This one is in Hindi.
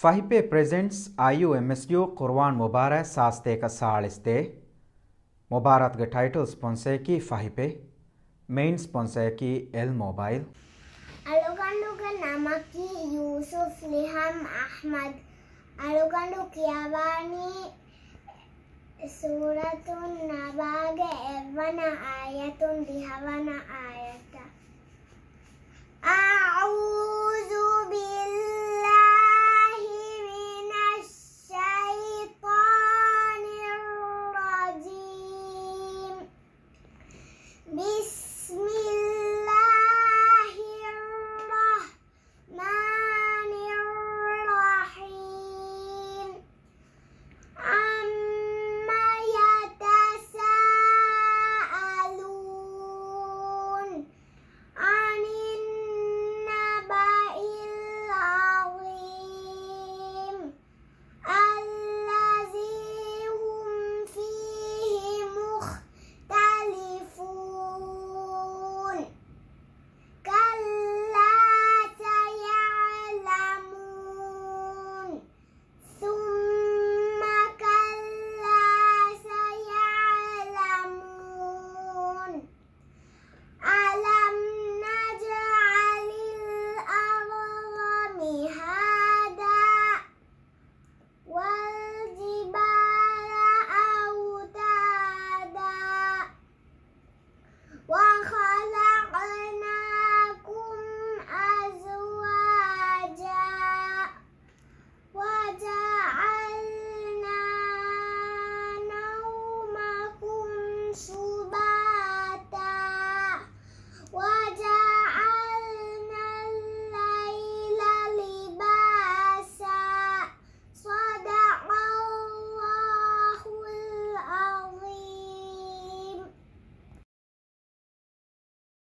फहिपे प्रेजेंट्स आयु एम एस यू कुर्वान मुबार सास्ते कसास्ते मुबारत के टाइटल स्पॉन्से की फहिपे मेन स्पॉन्से की एल मोबाइल सूरत नवाग एवन आयतुन बिहवन आय